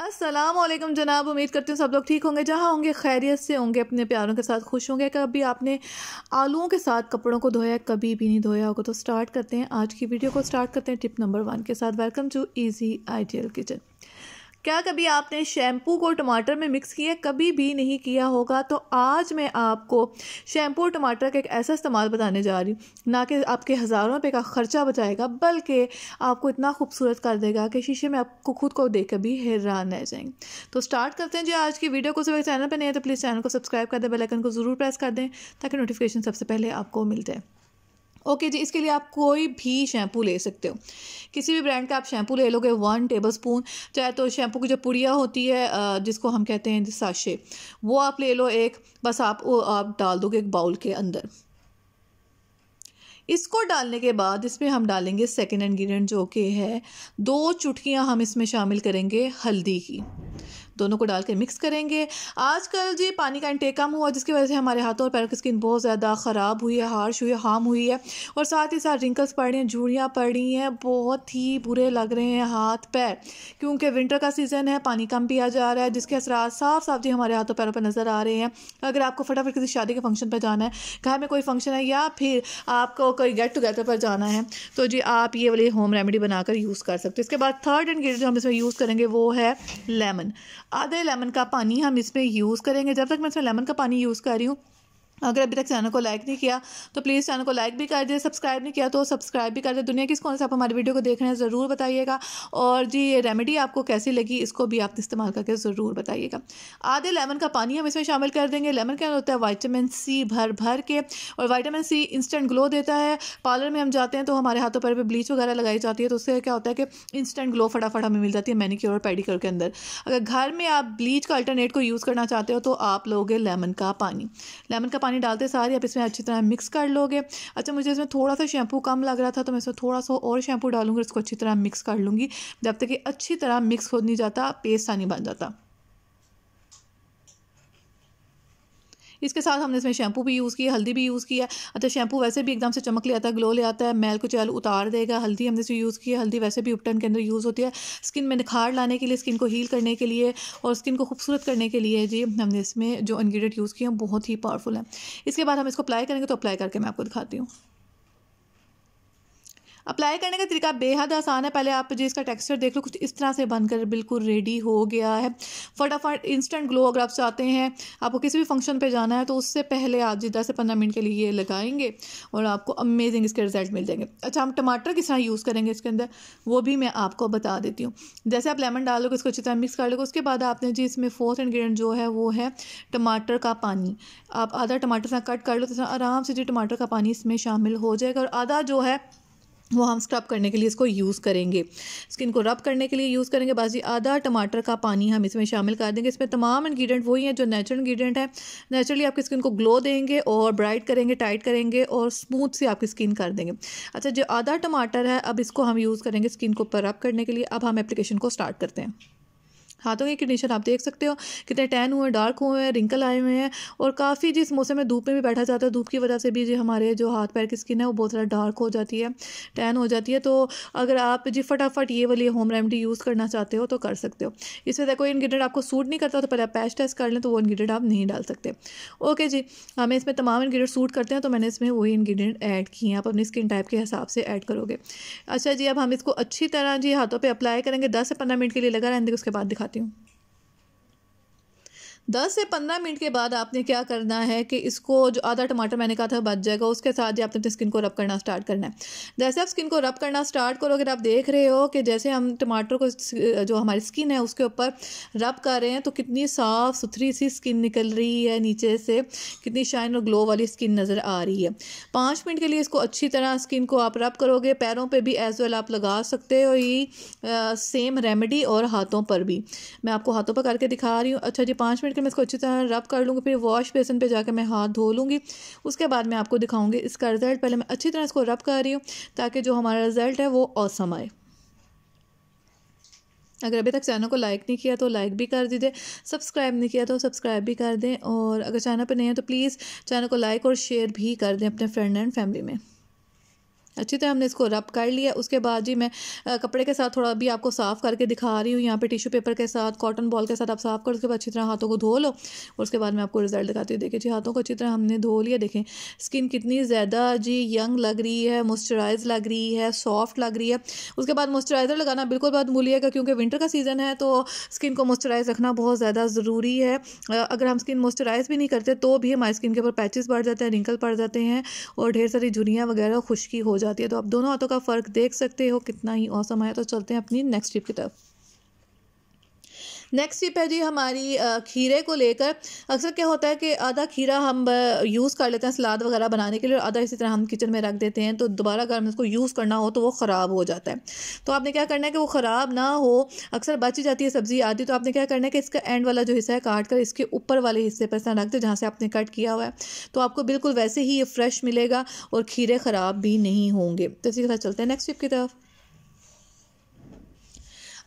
असलम जनाब उम्मीद करती हूँ सब लोग ठीक होंगे जहाँ होंगे खैरियत से होंगे अपने प्यारों के साथ खुश होंगे कभी आपने आलूओं के साथ कपड़ों को धोया कभी भी नहीं धोया होगा तो स्टार्ट करते हैं आज की वीडियो को स्टार्ट करते हैं टिप नंबर वन के साथ welcome to easy ideal kitchen क्या कभी आपने शैम्पू को टमाटर में मिक्स किया कभी भी नहीं किया होगा तो आज मैं आपको शैम्पू और टमाटर का एक ऐसा इस्तेमाल बताने जा रही हूँ ना कि आपके हज़ारों रुपये का ख़र्चा बचाएगा बल्कि आपको इतना खूबसूरत कर देगा कि शीशे में आपको खुद को देख भी हैरान रह जाएंगे तो स्टार्ट करते हैं जी आज की वीडियो को सब चैनल पर नहीं है तो प्लीज़ चैनल को सब्सक्राइब कर दें बेलाइकन को ज़रूर प्रेस कर दें ताकि नोटिफिकेशन सबसे पहले आपको मिल जाए ओके जी इसके लिए आप कोई भी शैम्पू ले सकते हो किसी भी ब्रांड का आप शैम्पू ले लोगे वन टेबल स्पून चाहे तो शैम्पू की जो पुड़िया होती है जिसको हम कहते हैं साशे वो आप ले लो एक बस आप वो आप डाल दोगे एक बाउल के अंदर इसको डालने के बाद इसमें हम डालेंगे सेकेंड इन्ग्रीडियंट जो कि है दो चुटकियाँ हम इसमें शामिल करेंगे हल्दी की दोनों को डाल के मिक्स करेंगे आजकल जी पानी का इंटेक कम हुआ जिसकी वजह से हमारे हाथों और पैरों की स्किन बहुत ज़्यादा ख़राब हुई है हार्श हुई है हार्म हुई है और साथ ही साथ रिंकल्स पड़ रही हैं झूड़ियाँ पड़ रही हैं बहुत ही बुरे लग रहे हैं हाथ पैर क्योंकि विंटर का सीज़न है पानी कम पिया जा रहा है जिसके असरा साफ साफ जी हमारे हाथों पैरों पर नज़र आ रहे हैं अगर आपको फटाफट किसी शादी के फंक्शन पर जाना है घर में कोई फंक्शन है या फिर आपको कोई गेट टुगेदर पर जाना है तो जी आप ये वाली होम रेमेडी बनाकर यूज़ कर सकते हो इसके बाद थर्ड इन्ग्रीडियंट जो हम इसमें यूज़ करेंगे वो है लेमन आधे लेमन का पानी हम इसमें यूज़ करेंगे जब तक मैं इसमें लेमन का पानी यूज़ कर रही हूँ अगर अभी तक चैनल को लाइक नहीं किया तो प्लीज़ चैनल को लाइक भी कर दे सब्सक्राइब नहीं किया तो सब्सक्राइब भी कर दे दुनिया किस कौन से आप हमारी वीडियो को देख रहे हैं ज़रूर बताइएगा और जी ये रेमेडी आपको कैसी लगी इसको भी आप इस्तेमाल करके ज़रूर बताइएगा आधे लेमन का पानी हम इसमें शामिल कर देंगे लेमन क्या होता है वाइटामिन सी भर भर के और वाइटामिन सी इंस्टेंट ग्लो देता है पार्लर में हम जाते हैं तो हमारे हाथों पर भी ब्लीच वगैरह लगाई जाती है तो उससे क्या होता है कि इंस्टेंट ग्लो फटाफट हमें मिल जाती है मैनिक्योर और पेडिक्योर के अंदर अगर घर में आप ब्लीच का अल्टरनेट को यूज़ करना चाहते हो तो आप लोगे लेमन का पानी लेमन का पानी डालते सारी आप इसमें अच्छी तरह मिक्स कर लोगे अच्छा मुझे इसमें थोड़ा सा शैम्पू कम लग रहा था तो मैं इसमें थोड़ा सा और शैम्पू डालूंगी इसको अच्छी तरह मिक्स कर लूँगी जब तक कि अच्छी तरह मिक्स हो नहीं जाता पेस्ट सा नहीं बन जाता इसके साथ हमने इसमें शैम्पू भी यूज़ किया हल्दी भी यूज़ किया अच्छा शैम्पू वैसे भी एकदम से चमक ले आता है ग्लो ले आता है मैल को चैल उतार देगा हल्दी हमने इसे यूज़ किया हल्दी वैसे भी उपटन के अंदर यूज़ होती है स्किन में निखार लाने के लिए स्किन को हील करने के लिए और स्किन को खूबसूरत करने के लिए जी हमने इसमें जो इन्ग्रीडियंट यूज़ किए हैं बहुत ही पावरफुल है इसके बाद हम इसको अप्लाई करेंगे तो अप्लाई करके मैं आपको दिखाती हूँ अप्लाई करने का तरीका बेहद आसान है पहले आप जी इसका टेक्सचर देख लो कुछ इस तरह से बनकर बिल्कुल रेडी हो गया है फटाफट इंस्टेंट ग्लो अगर आप चाहते हैं आपको किसी भी फंक्शन पे जाना है तो उससे पहले आप जी दस से पंद्रह मिनट के लिए ये लगाएंगे और आपको अमेजिंग इसके रिजल्ट मिल जाएंगे अच्छा हम टमाटर किस तरह यूज़ करेंगे इसके अंदर वो भी मैं आपको बता देती हूँ जैसे आप लेमन डालोगे इसको अच्छी तरह मिक्स कर लोगे उसके बाद आपने जी इसमें फोर्थ इन्ग्रीडियंट जो है वो है टमाटर का पानी आप आधा टमाटर से कट कर लो तो आराम से जी टमाटर का पानी इसमें शामिल हो जाएगा और आधा जो है वो हम स्क्रब करने के लिए इसको यूज़ करेंगे स्किन को रब करने के लिए यूज़ करेंगे बस ये आधा टमाटर का पानी हम इसमें शामिल कर देंगे इसमें तमाम इंग्रेडिएंट वही हैं जो नेचुरल इंग्रेडिएंट हैं नेचुरली आपकी स्किन को ग्लो देंगे और ब्राइट करेंगे टाइट करेंगे और स्मूथ से आपकी स्किन कर देंगे अच्छा जो आधा टमाटर है अब इसको हम यूज़ करेंगे स्किन को ऊपर रब करने के लिए अब हम एप्लीकेशन को स्टार्ट करते हैं हाथों की कंडीशन आप देख सकते हो कितने टैन हुए डार्क हुए हैं रिंकल आए हुए हैं और काफ़ी जिस मौसम में धूप में भी बैठा जाता है धूप की वजह से भी जो हमारे जो हाथ पैर की स्किन है वो बहुत ज़्यादा डार्क हो जाती है टैन हो जाती है तो अगर आप जी फटाफट ये वाली होम रेमडी यूज़ करना चाहते हो तो कर सकते हो इस वजह कोई इन्ग्रीडियंट आपको सूट नहीं करता तो पहले आप पैच टेस्ट कर लें तो वो इन्ग्रीडियंट आप नहीं डाल सकते ओके जी हमें इसमें तमाम इन्ग्रीडियंट सूट करते हैं तो मैंने इसमें वही इन्ग्रीडियंट ऐड किए हैं आप अपनी स्किन टाइप के हिसाब से ऐड करोगे अच्छा जी अब हम इसको अच्छी तरह जी हाथों पर अप्लाई करेंगे दस से पंद्रह मिनट के लिए लगा रहेंगे उसके बाद दिखा बताती हूँ 10 से 15 मिनट के बाद आपने क्या करना है कि इसको जो आधा टमाटर मैंने कहा था बच जाएगा उसके साथ ही आपने अपनी स्किन को रब करना स्टार्ट करना है जैसे आप स्किन को रब करना स्टार्ट करो अगर आप देख रहे हो कि जैसे हम टमाटर को जो हमारी स्किन है उसके ऊपर रब कर रहे हैं तो कितनी साफ़ सुथरी सी स्किन निकल रही है नीचे से कितनी शाइन और ग्लो वाली स्किन नज़र आ रही है पाँच मिनट के लिए इसको अच्छी तरह स्किन को आप रब करोगे पैरों पर भी एज वेल आप लगा सकते हो ये सेम रेमेडी और हाथों पर भी मैं आपको हाथों पर करके दिखा रही हूँ अच्छा जी पाँच मिनट करके मैं इसको अच्छी तरह रब कर लूँगी फिर वॉश बेसन पे जाकर मैं हाथ धो लूँगी उसके बाद मैं आपको दिखाऊँगी इसका रिज़ल्ट पहले मैं अच्छी तरह इसको रब कर रही हूँ ताकि जो हमारा रिज़ल्ट है वो औसम आए अगर अभी तक चैनल को लाइक नहीं किया तो लाइक भी कर दीजिए सब्सक्राइब नहीं किया तो सब्सक्राइब भी कर दें और अगर चैनल पर नहीं है तो प्लीज़ चैनल को लाइक और शेयर भी कर दें अपने फ्रेंड एंड फैमिली में अच्छी तरह हमने इसको रब कर लिया उसके बाद जी मैं कपड़े के साथ थोड़ा भी आपको साफ़ करके दिखा रही हूँ यहाँ पे टिशू पेपर के साथ कॉटन बॉल के साथ आप साफ़ कर उसके बाद अच्छी तरह हाथों को धो लो और उसके बाद मैं आपको रिजल्ट दिखाती हूँ देखिए जी हाथों को अच्छी तरह हमने धो लिया देखें स्किन कितनी ज़्यादा जी यंग लग रही है मॉइस्चराइज लग रही है सॉफ्ट लग रही है उसके बाद मॉइस्चराइज़र लगाना बिल्कुल बात भूलिएगा क्योंकि विंटर का सीज़न है तो स्किन को मॉइस्चराइज़ रखना बहुत ज़्यादा ज़रूरी है अगर हम स्किन मॉइस्चराइज़ भी नहीं करते तो भी हमारी स्किन के ऊपर पैचेस बढ़ जाते हैं रिंकल पड़ जाते हैं और ढेर सारी झुरियाँ वगैरह खुश्की हो जाती जाती है तो आप दोनों हाथों का फ़र्क देख सकते हो कितना ही औसम है तो चलते हैं अपनी नेक्स्ट ट्रिप की तरफ नेक्स्ट टिप है जी हमारी खीरे को लेकर अक्सर क्या होता है कि आधा खीरा हम यूज़ कर लेते हैं सलाद वगैरह बनाने के लिए और आधा इसी तरह हम किचन में रख देते हैं तो दोबारा अगर हम इसको यूज़ करना हो तो वो ख़राब हो जाता है तो आपने क्या करना है कि वो ख़राब ना हो अक्सर बची जाती है सब्ज़ी आदि तो आपने क्या करना है कि इसका एंड वाला जो हिस्सा है काट कर इसके ऊपर वाले हिस्से पर इस रख दे जहाँ से आपने कट किया हुआ है तो आपको बिल्कुल वैसे ही ये फ्रेश मिलेगा और खीरे ख़राब भी नहीं होंगे तो इसी के साथ चलते हैं नेक्स्ट टिप की तरफ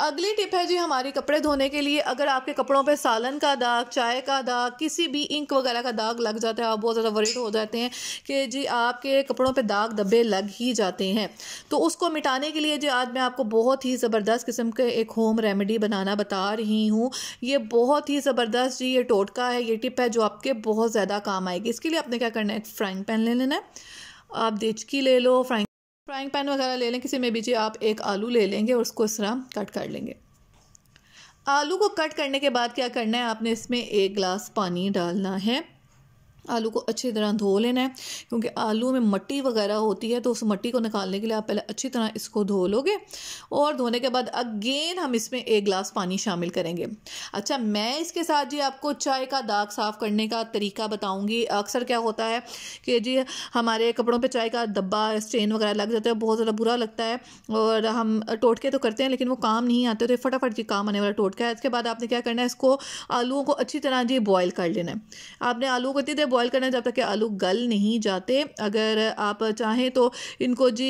अगली टिप है जी हमारी कपड़े धोने के लिए अगर आपके कपड़ों पे सालन का दाग चाय का दाग किसी भी इंक वगैरह का दाग लग जाता है आप बहुत ज़्यादा वरीड हो जाते हैं कि जी आपके कपड़ों पे दाग दबे लग ही जाते हैं तो उसको मिटाने के लिए जी आज मैं आपको बहुत ही ज़बरदस्त किस्म के एक होम रेमेडी बनाना बता रही हूँ ये बहुत ही ज़बरदस्त जी ये टोटका है ये टिप है जो आपके बहुत ज़्यादा काम आएगी इसके लिए आपने क्या करना है फ्राइंग पैन ले लेना है आप देचकी ले लो फ्राइंग फ्राइंग पैन वगैरह ले लें किसी में भी जी आप एक आलू ले लेंगे और उसको इस तरह कट कर लेंगे आलू को कट करने के बाद क्या करना है आपने इसमें एक गिलास पानी डालना है आलू को अच्छी तरह धो लेना है क्योंकि आलू में मट्टी वगैरह होती है तो उस मट्टी को निकालने के लिए आप पहले अच्छी तरह इसको धो लोगे और धोने के बाद अगेन हम इसमें एक गिलास पानी शामिल करेंगे अच्छा मैं इसके साथ जी आपको चाय का दाग साफ़ करने का तरीका बताऊँगी अक्सर क्या होता है कि जी हमारे कपड़ों पर चाय का डब्बा स्टेन वगैरह लग जाता है बहुत ज़्यादा बुरा लगता है और हम टोटके तो करते हैं लेकिन वो काम नहीं आते तो फटाफट जी काम आने वाला टोटका है इसके बाद आपने क्या करना है इसको आलूओं को अच्छी तरह जी बॉयल कर लेना है आपने आलू को इतनी देर बॉईल करना जब तक कि आलू गल नहीं जाते अगर आप चाहें तो इनको जी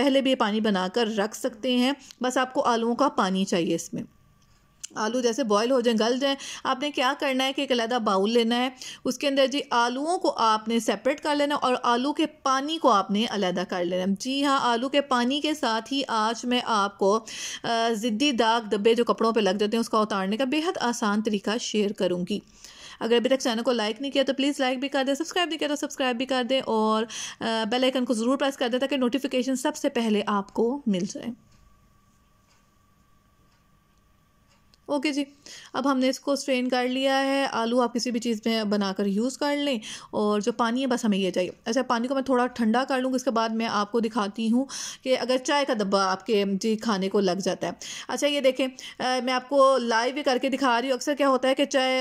पहले भी पानी बनाकर रख सकते हैं बस आपको आलूओं का पानी चाहिए इसमें आलू जैसे बॉयल हो जाए गल जाएं आपने क्या करना है कि एक अलहदा बाउल लेना है उसके अंदर जी आलूओं को आपने सेपरेट कर लेना और आलू के पानी को आपने अलहदा कर लेना जी हाँ आलू के पानी के साथ ही आज मैं आपको ज़िद्दी दाग डब्बे जो कपड़ों पे लग जाते हैं उसका उतारने का बेहद आसान तरीका शेयर करूँगी अगर अभी तक चैनल को लाइक नहीं किया तो प्लीज़ लाइक भी कर दें सब्सक्राइब नहीं किया तो सब्सक्राइब भी कर दें और बेल आइकन को ज़रूर प्रेस कर दें ताकि नोटिफिकेशन सबसे पहले आपको मिल जाए ओके जी अब हमने इसको स्ट्रेन कर लिया है आलू आप किसी भी चीज़ में बनाकर यूज़ कर लें और जो पानी है बस हमें यह चाहिए अच्छा पानी को मैं थोड़ा ठंडा कर लूँगी इसके बाद मैं आपको दिखाती हूँ कि अगर चाय का डब्बा आपके जी खाने को लग जाता है अच्छा ये देखें आ, मैं आपको लाइव भी करके दिखा रही हूँ अक्सर क्या होता है कि चाय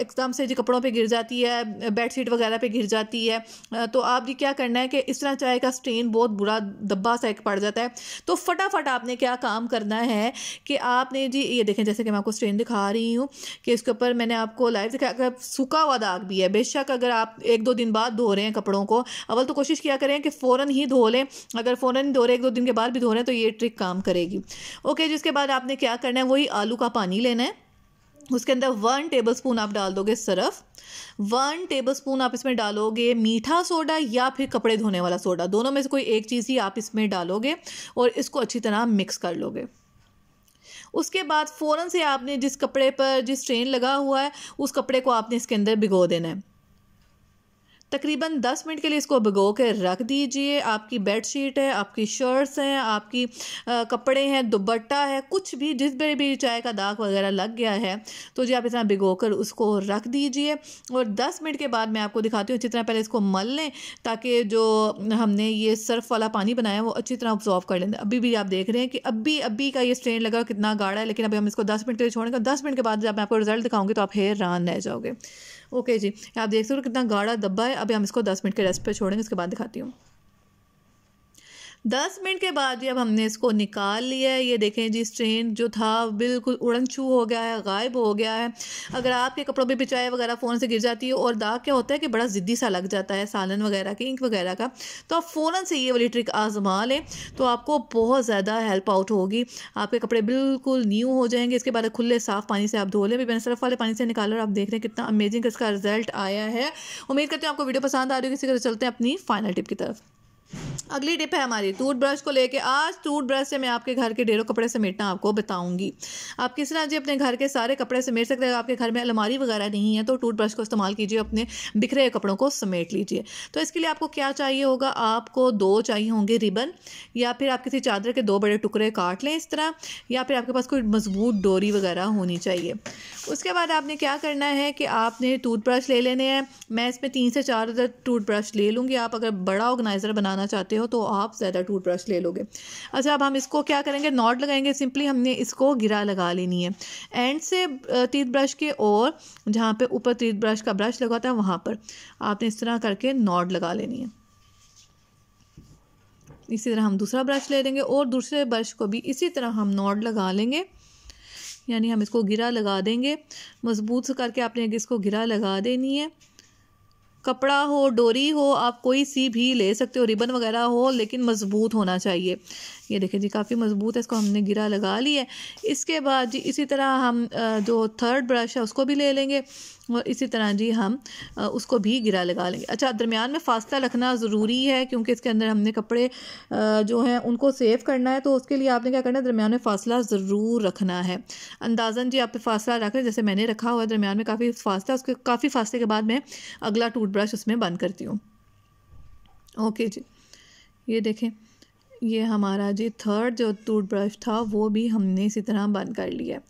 एकदम से जी कपड़ों पर गिर जाती है बेड शीट वगैरह पर गिर जाती है तो आप जी क्या करना है कि इस तरह चाय का स्ट्रेन बहुत बुरा डब्बा सा एक पड़ जाता है तो फटाफट आपने क्या काम करना है कि आपने जी ये देखें जैसे कि मैं आपको स्ट्रेन दिखा रही हूँ कि इसके ऊपर मैंने आपको लाइव दिखाया अगर सूखा हुआ दाग भी है बेशक अगर आप एक दो दिन बाद धो रहे हैं कपड़ों को अवल तो कोशिश किया करें कि फ़ौर ही धो लें अगर फ़ौर धो रहे एक दो दिन के बाद भी धो रहे हैं तो ये ट्रिक काम करेगी ओके जिसके बाद आपने क्या करना है वही आलू का पानी लेना है उसके अंदर वन टेबल स्पून आप डाल दोगे सरफ वन टेबल स्पून आप इसमें डालोगे मीठा सोडा या फिर कपड़े धोने वाला सोडा दोनों में से कोई एक चीज़ ही आप इसमें डालोगे और इसको अच्छी तरह मिक्स कर लोगे उसके बाद फ़ौरन से आपने जिस कपड़े पर जिस ट्रेन लगा हुआ है उस कपड़े को आपने इसके अंदर भिगो देना है तकरीबन दस मिनट के लिए इसको भिगो के रख दीजिए आपकी बेड शीट है आपकी शर्ट्स हैं आपकी आ, कपड़े हैं दुबट्टा है कुछ भी जिस पर भी चाय का दाग वगैरह लग गया है तो जी आप इतना भिगो कर उसको रख दीजिए और दस मिनट के बाद मैं आपको दिखाती हूँ अच्छी तरह पहले इसको मल लें ताकि जो हमने ये सर्फ वाला पानी बनाया वो अच्छी तरह ऑब्जॉर्व कर लें अभी भी आप देख रहे हैं कि अभी अभी का ये स्ट्रेन लगा कितना गाढ़ा है लेकिन अभी हम इसको दस मिनट के लिए छोड़ेंगे दस मिनट के बाद जब मैं आपको रिजल्ट दिखाऊँगी तो आप हेयर रान रह जाओगे ओके जी आप देख सकते हो कितना गाढ़ा धब्बा है अभी हम इसको दस मिनट के रेस्ट पर छोड़ेंगे उसके बाद दिखाती हूँ दस मिनट के बाद जब हमने इसको निकाल लिया है ये देखें जी स्ट्रेन जो था बिल्कुल उड़न छू हो गया है गायब हो गया है अगर आपके कपड़ों पर पिचाई वगैरह फ़ोन से गिर जाती है और दाग क्या होता है कि बड़ा ज़िद्दी सा लग जाता है सालन वगैरह की इंक वगैरह का तो आप फ़ौरन से ये वाली ट्रिक आजमा लें तो आपको बहुत ज़्यादा हेल्प आउट होगी आपके कपड़े बिल्कुल न्यू हो जाएंगे इसके बाद खुले साफ़ पानी से आप धो लें भी मैंने सरफ वाले पानी से निकाल और आप देख रहे हैं कितना अमेजिंग इसका रिजल्ट आया है उम्मीद करते हैं आपको वीडियो पसंद आ रही है किसी तरह चलते हैं अपनी फाइनल टिप की तरफ अगली टिप है हमारी टूथब्रश को लेके आज टूथब्रश से मैं आपके घर के ढेरों कपड़े समेटना आपको बताऊंगी आप किस तरह जी अपने घर के सारे कपड़े समेट सकते हैं आपके घर में अलमारी वगैरह नहीं है तो टूथब्रश को इस्तेमाल कीजिए अपने बिखरे हुए कपड़ों को समेट लीजिए तो इसके लिए आपको क्या चाहिए होगा आपको दो चाहिए होंगे रिबन या फिर आप किसी चादर के दो बड़े टुकड़े काट लें इस तरह या फिर आपके पास कोई मजबूत डोरी वगैरह होनी चाहिए उसके बाद आपने क्या करना है कि आपने टूथब्रश ले लेने हैं मैं इसमें तीन से चार हज़ार टूथब्रश ले लूँगी आप अगर बड़ा ऑर्गेनाइज़र बनाना चाहते हो तो आप ज़्यादा टूथब्रश ले लोगे अच्छा अब हम इसको क्या करेंगे नॉट लगाएंगे सिंपली हमने इसको गिरा लगा लेनी है एंड से टीथ ब्रश के और जहाँ पर ऊपर टीथ ब्रश का ब्रश लगा होता है वहाँ पर आपने इस तरह करके नॉट लगा लेनी है इसी तरह हम दूसरा ब्रश ले लेंगे और दूसरे ब्रश को भी इसी तरह हम नॉट लगा लेंगे यानी हम इसको घिरा लगा देंगे मज़बूत से करके आपने इसको गिरा लगा देनी है कपड़ा हो डोरी हो आप कोई सी भी ले सकते हो रिबन वगैरह हो लेकिन मज़बूत होना चाहिए ये देखें जी काफ़ी मज़बूत है इसको हमने गिरा लगा लिया है इसके बाद जी इसी तरह हम जो थर्ड ब्रश है उसको भी ले लेंगे और इसी तरह जी हम उसको भी गिरा लगा लेंगे अच्छा दरमियान में फासला रखना ज़रूरी है क्योंकि इसके अंदर हमने कपड़े जो हैं उनको सेव करना है तो उसके लिए आपने क्या करना है दरमियान में फासला ज़रूर रखना है अंदाजन जी आप फासला रख रहे जैसे मैंने रखा हुआ है दरमियान में काफ़ी फासला उसके काफ़ी फासले के बाद मैं अगला टूथ ब्रश उसमें बंद करती हूँ ओके जी ये देखें ये हमारा जी थर्ड जो टूथब्रश था वो भी हमने इसी तरह बंद कर लिया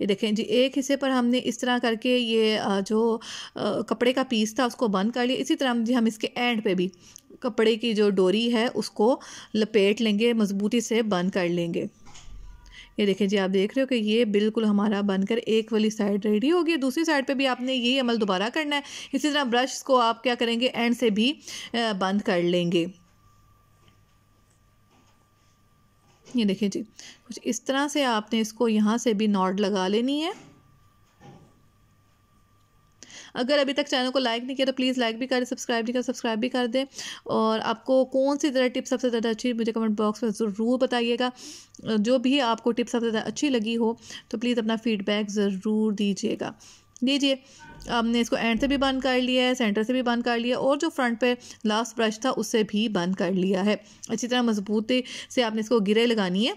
ये देखें जी एक हिस्से पर हमने इस तरह करके ये जो कपड़े का पीस था उसको बंद कर लिया इसी तरह जी हम इसके एंड पे भी कपड़े की जो डोरी है उसको लपेट लेंगे मज़बूती से बंद कर लेंगे ये देखें जी आप देख रहे हो कि ये बिल्कुल हमारा बनकर एक वाली साइड रेडी हो गई दूसरी साइड पे भी आपने यही अमल दोबारा करना है इसी तरह ब्रश को आप क्या करेंगे एंड से भी बंद कर लेंगे ये देखिए जी कुछ इस तरह से आपने इसको यहाँ से भी नॉट लगा लेनी है अगर अभी तक चैनल को लाइक नहीं किया तो प्लीज़ लाइक भी करें सब्सक्राइब नहीं करें सब्सक्राइब भी कर दें और आपको कौन सी तरह टिप सबसे ज़्यादा अच्छी मुझे कमेंट बॉक्स में ज़रूर बताइएगा जो भी आपको टिप सबसे ज़्यादा अच्छी लगी हो तो प्लीज़ अपना फीडबैक ज़रूर दीजिएगा लीजिए हमने इसको एंड से भी बंद कर लिया है सेंटर से भी बंद कर लिया और जो फ्रंट पे लास्ट ब्रश था उससे भी बंद कर लिया है अच्छी तरह मजबूती से आपने इसको गिरे लगानी है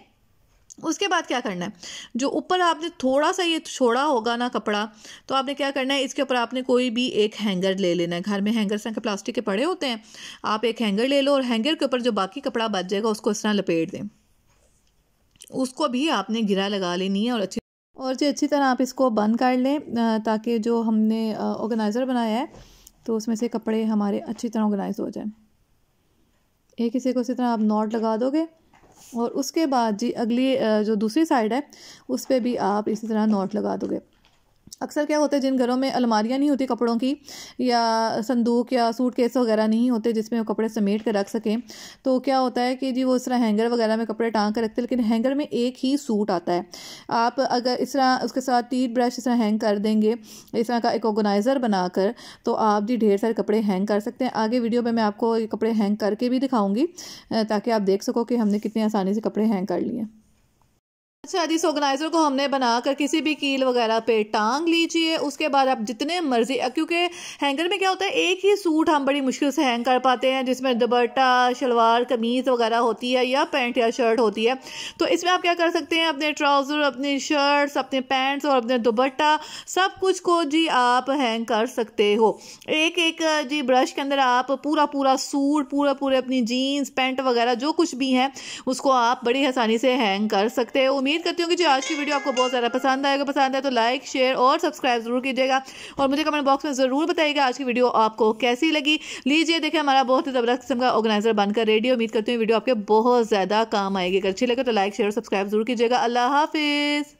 उसके बाद क्या करना है जो ऊपर आपने थोड़ा सा ये छोड़ा होगा ना कपड़ा तो आपने क्या करना है इसके ऊपर आपने कोई भी एक हैंगर ले लेना है घर में हैंगर से प्लास्टिक के पड़े होते हैं आप एक हैंगर ले लो और हैंगर के ऊपर जो बाकी कपड़ा बच जाएगा उसको इस तरह लपेट दें उसको भी आपने गिरा लगा लेनी है और अच्छे और जी अच्छी तरह आप इसको बंद कर लें ताकि जो हमने ऑर्गेनाइज़र बनाया है तो उसमें से कपड़े हमारे अच्छी तरह ऑर्गेनाइज हो जाएं एक हिस्से को इसी तरह आप नॉट लगा दोगे और उसके बाद जी अगली जो दूसरी साइड है उस पर भी आप इसी तरह नॉट लगा दोगे अक्सर क्या होता है जिन घरों में अलमारियाँ नहीं होती कपड़ों की या संदूक या सूट केस वगैरह नहीं होते जिसमें वो कपड़े समेट कर रख सकें तो क्या होता है कि जी वो इस तरह हैंगर वगैरह में कपड़े टांग कर रखते हैं लेकिन हैंगर में एक ही सूट आता है आप अगर इस तरह उसके साथ टीथ ब्रश इस तरह हैंग कर देंगे इस तरह का एक ऑर्गेनाइज़र बनाकर तो आप जी ढेर सारे कपड़े हैंग कर सकते हैं आगे वीडियो में मैं आपको ये कपड़े हैंग करके भी दिखाऊँगी ताकि आप देख सको कि हमने कितनी आसानी से कपड़े हैंग कर लिए अच्छा इस ऑर्गेनाइज़र को हमने बनाकर किसी भी कील वगैरह पे टांग लीजिए उसके बाद आप जितने मर्जी क्योंकि हैंगर में क्या होता है एक ही सूट हम बड़ी मुश्किल से हैंग कर पाते हैं जिसमें दुपट्टा शलवार कमीज़ वगैरह होती है या पैंट या शर्ट होती है तो इसमें आप क्या कर सकते हैं अपने ट्राउज़र अपने शर्ट्स अपने पैंट्स और अपने दुबट्टा सब कुछ को जी आप हैंग कर सकते हो एक एक जी ब्रश के अंदर आप पूरा पूरा सूट पूरा पूरे अपनी जीन्स पैंट वगैरह जो कुछ भी हैं उसको आप बड़ी आसानी से हैंग कर सकते हो उम्मीद उम्मीद करती हूँ कि जी आज की वीडियो आपको बहुत ज़्यादा पसंद आएगा पसंद आए तो लाइक शेयर और सब्सक्राइब ज़रूर कीजिएगा और मुझे कमेंट बॉक्स में ज़रूर बताइएगा आज की वीडियो आपको कैसी लगी लीजिए देखिए हमारा बहुत ही ज़बरदस्त किस्म का ऑर्गेनाइजर बनकर रेडियो उम्मीद करती हूँ वीडियो आपके बहुत ज़्यादा काम आएगी अगर अच्छी लगे तो लाइक शेयर और सब्सक्राइब जरूर कीजिएगा अल्लाह हाफिज़